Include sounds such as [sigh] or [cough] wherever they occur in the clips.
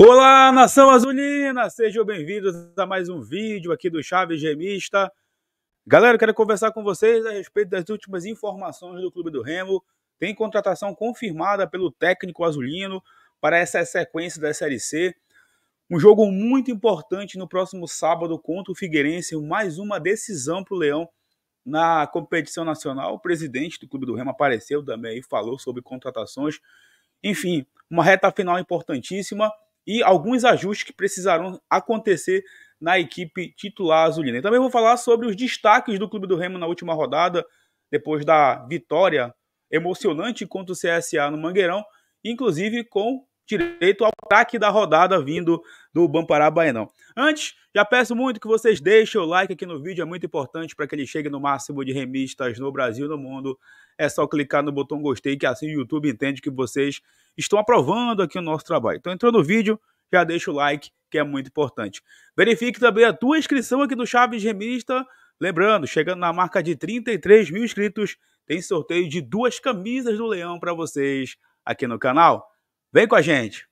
Olá, nação azulina! Sejam bem-vindos a mais um vídeo aqui do Chaves Gemista. Galera, eu quero conversar com vocês a respeito das últimas informações do Clube do Remo. Tem contratação confirmada pelo técnico azulino para essa sequência da Série C. Um jogo muito importante no próximo sábado contra o Figueirense. Mais uma decisão para o Leão na competição nacional. O presidente do Clube do Remo apareceu também e falou sobre contratações. Enfim, uma reta final importantíssima e alguns ajustes que precisarão acontecer na equipe titular azulina. também vou falar sobre os destaques do Clube do Remo na última rodada, depois da vitória emocionante contra o CSA no Mangueirão, inclusive com direito ao ataque da rodada vindo do Bampará Baenão. Antes, já peço muito que vocês deixem o like aqui no vídeo, é muito importante para que ele chegue no máximo de remistas no Brasil e no mundo. É só clicar no botão gostei, que assim o YouTube entende que vocês estão aprovando aqui o nosso trabalho. Então entrou no vídeo, já deixa o like, que é muito importante. Verifique também a tua inscrição aqui do Chaves Remista. Lembrando, chegando na marca de 33 mil inscritos, tem sorteio de duas camisas do Leão para vocês aqui no canal. Vem com a gente!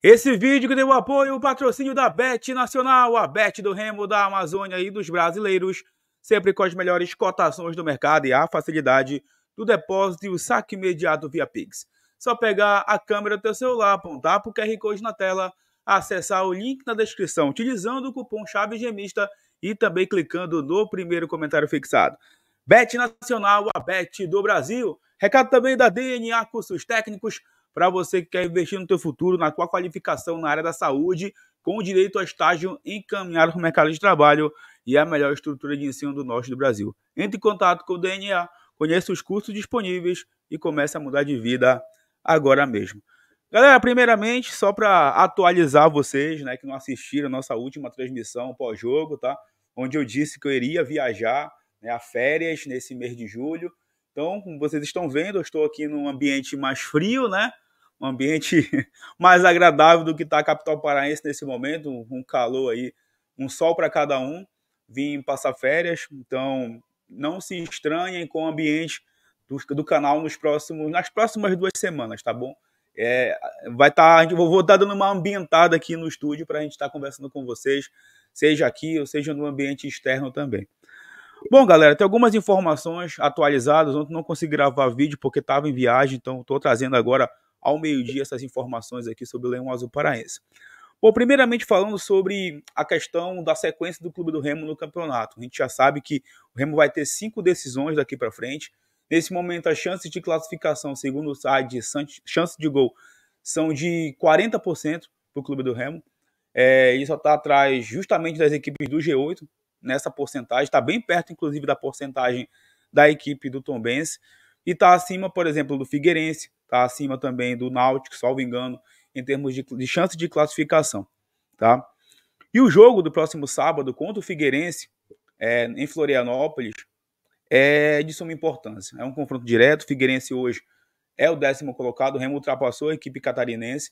Esse vídeo que deu apoio o patrocínio da Bet Nacional, a Bet do Remo, da Amazônia e dos brasileiros, sempre com as melhores cotações do mercado e a facilidade do depósito e o saque imediato via Pix. Só pegar a câmera do teu celular, apontar para o QR Code na tela, acessar o link na descrição utilizando o cupom chave gemista e também clicando no primeiro comentário fixado. Bet Nacional, a Bet do Brasil. Recado também da DNA Cursos Técnicos, para você que quer investir no teu futuro, na tua qualificação na área da saúde, com direito a estágio encaminhado para o mercado de trabalho e a melhor estrutura de ensino do norte do Brasil. Entre em contato com o DNA, conheça os cursos disponíveis e comece a mudar de vida agora mesmo. Galera, primeiramente, só para atualizar vocês, né, que não assistiram a nossa última transmissão pós-jogo, tá? Onde eu disse que eu iria viajar né, a férias nesse mês de julho. Então, como vocês estão vendo, eu estou aqui num ambiente mais frio, né? um ambiente [laughs] mais agradável do que está a capital paraense nesse momento, um calor aí, um sol para cada um, vim passar férias, então não se estranhem com o ambiente do, do canal nos próximos, nas próximas duas semanas, tá bom? É, vai estar, tá, vou estar tá dando uma ambientada aqui no estúdio para a gente estar tá conversando com vocês, seja aqui ou seja no ambiente externo também. Bom, galera, tem algumas informações atualizadas. Ontem não consegui gravar vídeo porque estava em viagem, então estou trazendo agora ao meio-dia essas informações aqui sobre o Leão Azul Paraense. Bom, primeiramente falando sobre a questão da sequência do Clube do Remo no campeonato. A gente já sabe que o Remo vai ter cinco decisões daqui para frente. Nesse momento, as chances de classificação, segundo o site, chance de gol, são de 40% para o Clube do Remo. É, isso está atrás justamente das equipes do G8, nessa porcentagem. Está bem perto, inclusive, da porcentagem da equipe do Tombense. E está acima, por exemplo, do Figueirense, tá acima também do Náutico, salvo engano, em termos de, de chance de classificação, tá? E o jogo do próximo sábado contra o Figueirense, é, em Florianópolis, é de suma importância. É um confronto direto, o Figueirense hoje é o décimo colocado, o Remo ultrapassou a equipe catarinense,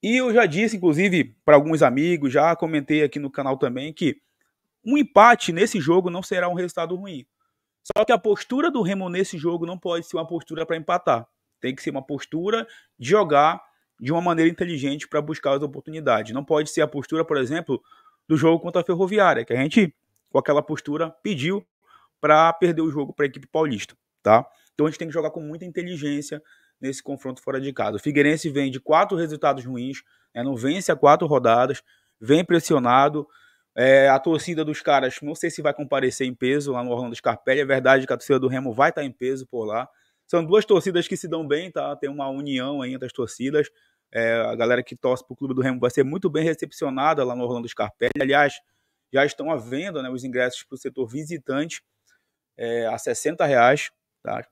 e eu já disse, inclusive, para alguns amigos, já comentei aqui no canal também, que um empate nesse jogo não será um resultado ruim. Só que a postura do Remo nesse jogo não pode ser uma postura para empatar. Tem que ser uma postura de jogar de uma maneira inteligente para buscar as oportunidades. Não pode ser a postura, por exemplo, do jogo contra a Ferroviária, que a gente, com aquela postura, pediu para perder o jogo para a equipe paulista. tá? Então a gente tem que jogar com muita inteligência nesse confronto fora de casa. O Figueirense vem de quatro resultados ruins, né, não vence a quatro rodadas, vem pressionado. É, a torcida dos caras, não sei se vai comparecer em peso lá no Orlando Scarpelli. É verdade que a torcida do Remo vai estar tá em peso por lá. São duas torcidas que se dão bem, tá? Tem uma união aí entre as torcidas. É, a galera que torce pro Clube do Remo vai ser muito bem recepcionada lá no Orlando Scarpelli. Aliás, já estão à venda né, os ingressos para o setor visitante é, a 60 reais. Tá?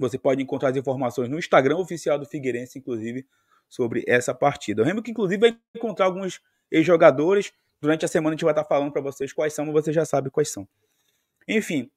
Você pode encontrar as informações no Instagram oficial do Figueirense, inclusive, sobre essa partida. O Remo, que, inclusive, vai encontrar alguns ex-jogadores. Durante a semana a gente vai estar falando para vocês quais são, mas você já sabe quais são. Enfim,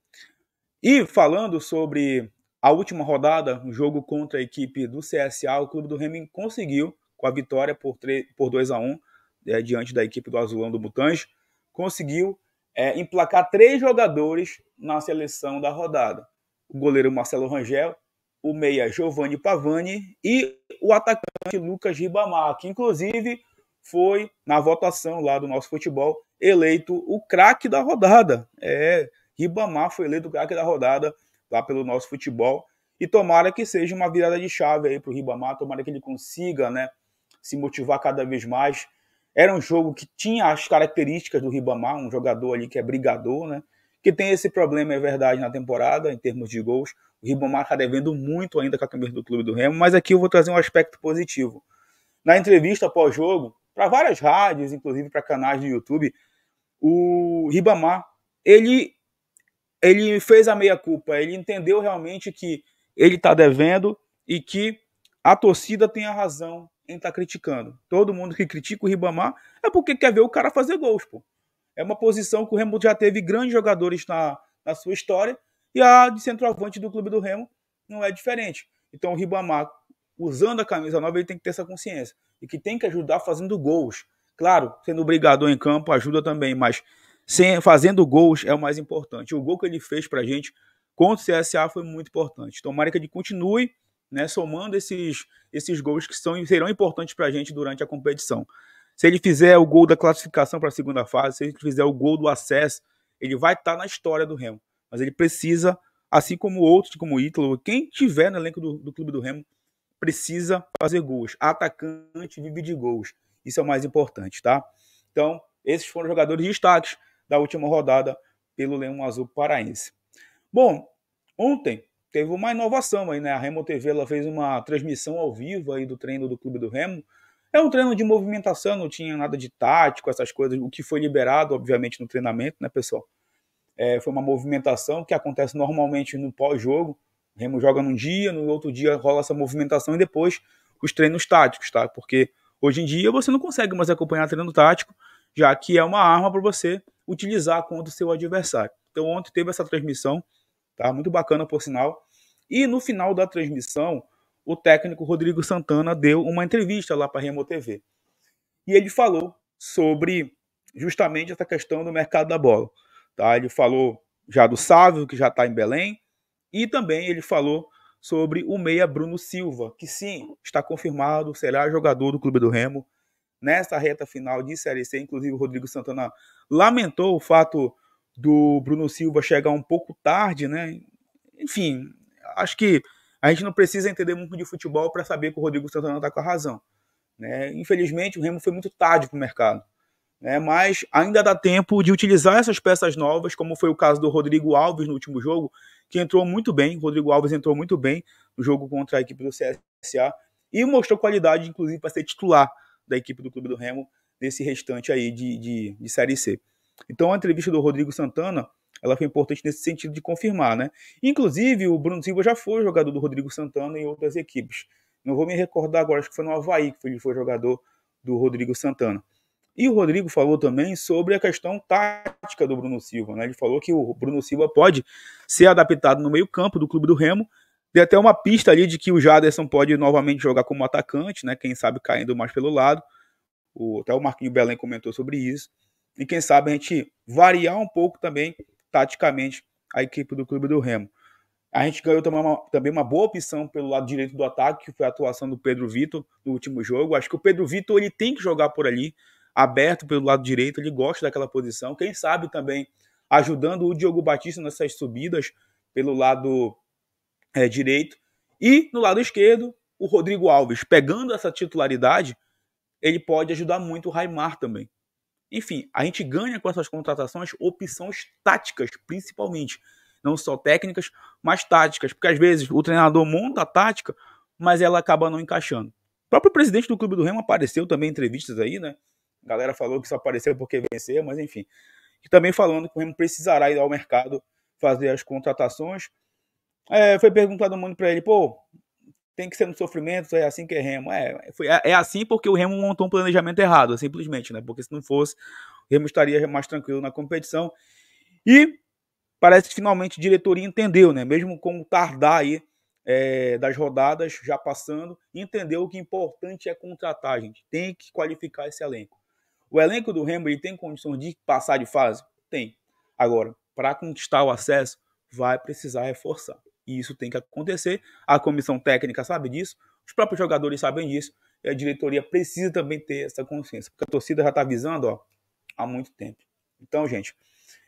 e falando sobre a última rodada, um jogo contra a equipe do CSA, o clube do Remy conseguiu, com a vitória por, 3, por 2 a 1 é, diante da equipe do Azulão do Butange, conseguiu é, emplacar três jogadores na seleção da rodada. O goleiro Marcelo Rangel, o meia Giovanni Pavani e o atacante Lucas Ribamar, que inclusive foi, na votação lá do nosso futebol, eleito o craque da rodada. É, Ribamar foi eleito o craque da rodada lá pelo nosso futebol. E tomara que seja uma virada de chave aí para o Ribamar, tomara que ele consiga né, se motivar cada vez mais. Era um jogo que tinha as características do Ribamar, um jogador ali que é brigador, né? Que tem esse problema, é verdade, na temporada, em termos de gols. O Ribamar está devendo muito ainda com a camisa do Clube do Remo, mas aqui eu vou trazer um aspecto positivo. Na entrevista pós-jogo, para várias rádios, inclusive para canais do YouTube, o Ribamar, ele ele fez a meia-culpa, ele entendeu realmente que ele está devendo e que a torcida tem a razão em estar tá criticando. Todo mundo que critica o Ribamar é porque quer ver o cara fazer gols, pô. É uma posição que o Remo já teve grandes jogadores na, na sua história e a de centroavante do clube do Remo não é diferente. Então o Ribamar, usando a camisa nova, ele tem que ter essa consciência e que tem que ajudar fazendo gols. Claro, sendo brigador em campo ajuda também, mas sem, fazendo gols é o mais importante. O gol que ele fez para a gente contra o CSA foi muito importante. Tomara que ele continue né, somando esses, esses gols que são, serão importantes para a gente durante a competição. Se ele fizer o gol da classificação para a segunda fase, se ele fizer o gol do acesso, ele vai estar tá na história do Remo. Mas ele precisa, assim como outros, como o Ítalo, quem tiver no elenco do, do clube do Remo, precisa fazer gols. Atacante vive de gols. Isso é o mais importante, tá? Então, esses foram os jogadores de destaques da última rodada pelo Leão Azul Paraense. Bom, ontem teve uma inovação aí, né? A Remo TV ela fez uma transmissão ao vivo aí do treino do Clube do Remo. É um treino de movimentação, não tinha nada de tático, essas coisas, o que foi liberado, obviamente, no treinamento, né, pessoal? É, foi uma movimentação que acontece normalmente no pós-jogo. O Remo joga num dia, no outro dia rola essa movimentação e depois os treinos táticos, tá? Porque hoje em dia você não consegue mais acompanhar treino tático, já que é uma arma para você utilizar contra o seu adversário. Então ontem teve essa transmissão, tá? Muito bacana por sinal. E no final da transmissão, o técnico Rodrigo Santana deu uma entrevista lá para a Remo TV. E ele falou sobre justamente essa questão do mercado da bola. Tá? Ele falou já do Sávio, que já está em Belém, e também ele falou sobre o meia Bruno Silva, que sim, está confirmado, será jogador do Clube do Remo nessa reta final de Série C. Inclusive, o Rodrigo Santana lamentou o fato do Bruno Silva chegar um pouco tarde, né? Enfim, acho que a gente não precisa entender muito de futebol para saber que o Rodrigo Santana está com a razão. Né? Infelizmente, o Remo foi muito tarde para o mercado. Né? Mas ainda dá tempo de utilizar essas peças novas, como foi o caso do Rodrigo Alves no último jogo, que entrou muito bem. O Rodrigo Alves entrou muito bem no jogo contra a equipe do CSA e mostrou qualidade, inclusive, para ser titular da equipe do Clube do Remo nesse restante aí de, de, de Série C. Então a entrevista do Rodrigo Santana ela foi importante nesse sentido de confirmar, né? Inclusive, o Bruno Silva já foi jogador do Rodrigo Santana em outras equipes. Não vou me recordar agora, acho que foi no Havaí que ele foi jogador do Rodrigo Santana. E o Rodrigo falou também sobre a questão tática do Bruno Silva, né? Ele falou que o Bruno Silva pode ser adaptado no meio-campo do Clube do Remo tem até uma pista ali de que o Jaderson pode novamente jogar como atacante, né? Quem sabe caindo mais pelo lado. O, até o Marquinho Belém comentou sobre isso. E quem sabe a gente variar um pouco também, taticamente, a equipe do Clube do Remo. A gente ganhou também uma, também uma boa opção pelo lado direito do ataque, que foi a atuação do Pedro Vitor no último jogo. Acho que o Pedro Vitor ele tem que jogar por ali, aberto pelo lado direito, ele gosta daquela posição. Quem sabe também ajudando o Diogo Batista nessas subidas pelo lado é, direito. E no lado esquerdo, o Rodrigo Alves, pegando essa titularidade, ele pode ajudar muito o Raimar também. Enfim, a gente ganha com essas contratações opções táticas, principalmente. Não só técnicas, mas táticas. Porque às vezes o treinador monta a tática, mas ela acaba não encaixando. O próprio presidente do Clube do Remo apareceu também em entrevistas aí, né? A galera falou que só apareceu porque venceu, mas enfim. E também falando que o Remo precisará ir ao mercado fazer as contratações. É, foi perguntado um mundo para ele, pô, tem que ser no sofrimento, é assim que é remo. É, foi, é, é assim porque o remo montou um planejamento errado, simplesmente, né? Porque se não fosse, o remo estaria mais tranquilo na competição. E parece que finalmente a diretoria entendeu, né? Mesmo com o tardar aí é, das rodadas já passando, entendeu que importante é contratar, gente. Tem que qualificar esse elenco. O elenco do Remo ele tem condições de passar de fase? Tem. Agora, para conquistar o acesso, vai precisar reforçar e isso tem que acontecer. A comissão técnica sabe disso, os próprios jogadores sabem disso, e a diretoria precisa também ter essa consciência, porque a torcida já está avisando ó, há muito tempo. Então, gente,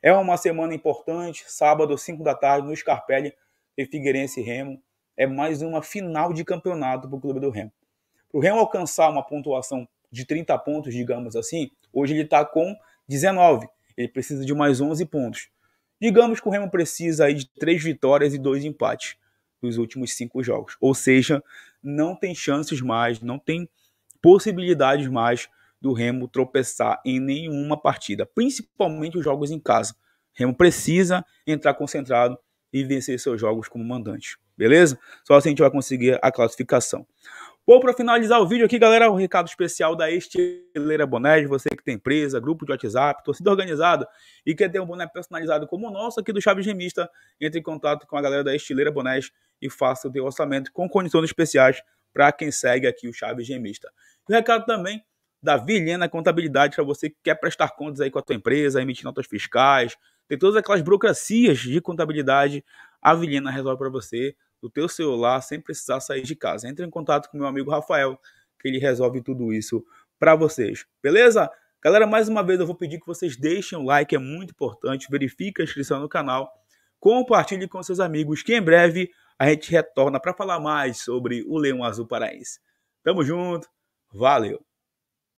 é uma semana importante, sábado, 5 da tarde, no Scarpelli, e Figueirense e Remo. É mais uma final de campeonato para o clube do Remo. Para o Remo alcançar uma pontuação de 30 pontos, digamos assim, hoje ele está com 19. Ele precisa de mais 11 pontos. Digamos que o Remo precisa aí de três vitórias e dois empates nos últimos cinco jogos. Ou seja, não tem chances mais, não tem possibilidades mais do Remo tropeçar em nenhuma partida, principalmente os jogos em casa. O Remo precisa entrar concentrado e vencer seus jogos como mandante, beleza? Só assim a gente vai conseguir a classificação. Bom, para finalizar o vídeo aqui, galera, um recado especial da Estileira Bonés, você que tem empresa, grupo de WhatsApp, torcida organizada e quer ter um boné personalizado como o nosso aqui do Chaves Remista, entre em contato com a galera da Estileira Bonés e faça o seu orçamento com condições especiais para quem segue aqui o Chaves Gemista. E um recado também da Vilhena Contabilidade para você que quer prestar contas aí com a tua empresa, emitir notas fiscais, tem todas aquelas burocracias de contabilidade a Vilhena resolve para você do teu celular sem precisar sair de casa. Entre em contato com meu amigo Rafael, que ele resolve tudo isso para vocês. Beleza? Galera, mais uma vez eu vou pedir que vocês deixem o like, é muito importante. Verifique a inscrição no canal, compartilhe com seus amigos, que em breve a gente retorna para falar mais sobre o Leão Azul Paraense. Tamo junto, valeu!